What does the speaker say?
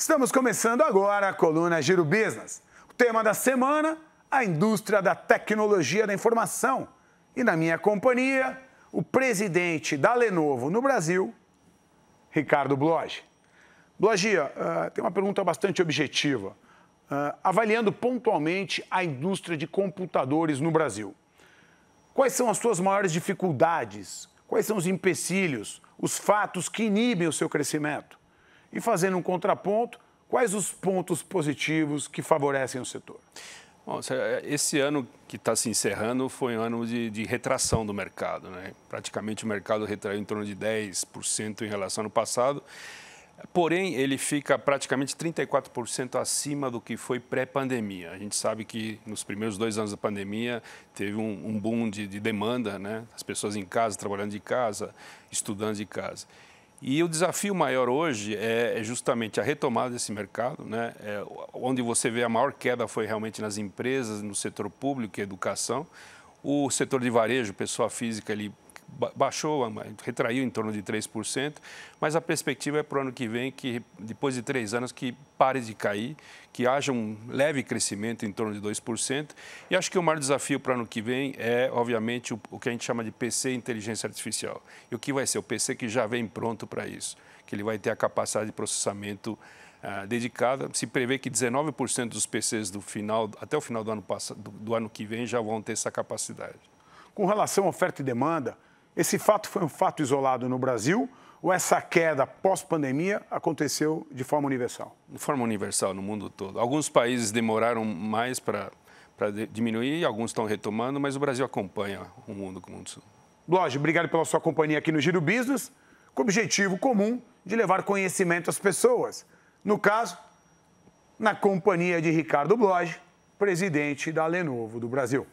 Estamos começando agora a coluna Giro Business. O tema da semana, a indústria da tecnologia da informação. E na minha companhia, o presidente da Lenovo no Brasil, Ricardo Bloge. Blogia, uh, tem uma pergunta bastante objetiva. Uh, avaliando pontualmente a indústria de computadores no Brasil, quais são as suas maiores dificuldades? Quais são os empecilhos, os fatos que inibem o seu crescimento? E fazendo um contraponto, quais os pontos positivos que favorecem o setor? Bom, esse eh, ano que está se encerrando foi um ano de, de, retração do mercado. Né? Praticamente o mercado retraiu em torno de 10% em relação ao ano passado. Porém, ele fica praticamente 34% acima do que foi pré-pandemia. A gente sabe que nos primeiros dois anos da pandemia teve um, um boom de, de demanda, né? as pessoas em casa, trabalhando de casa, estudando de casa. E o desafio maior hoje é, é justamente a retomada desse mercado, né? É onde você vê a maior queda foi realmente nas empresas, no setor público e educação. O setor de varejo, pessoa física, ele baixou, retraiu em torno de 3%, mas a perspectiva é para o ano que vem, que depois de três anos, que pare de cair, que haja um leve crescimento em torno de 2%. E acho que o maior desafio para o ano que vem é, obviamente, o, que a gente chama de PC inteligência artificial. E o que vai ser? O PC que já vem pronto para isso, que ele vai ter a capacidade de processamento ah, dedicada. Se prevê que 19% dos PCs do final, até o final do ano, passado, do, do ano que vem já vão ter essa capacidade. Com relação à oferta e demanda, esse fato foi um fato isolado no Brasil ou essa queda pós-pandemia aconteceu de forma universal? De forma universal, no mundo todo. Alguns países demoraram mais para diminuir, alguns estão retomando, mas o Brasil acompanha o mundo como um todo. Bloge, obrigado pela sua companhia aqui no Giro Business, com o objetivo comum de levar conhecimento às pessoas. No caso, na companhia de Ricardo Bloge, presidente da Lenovo do Brasil.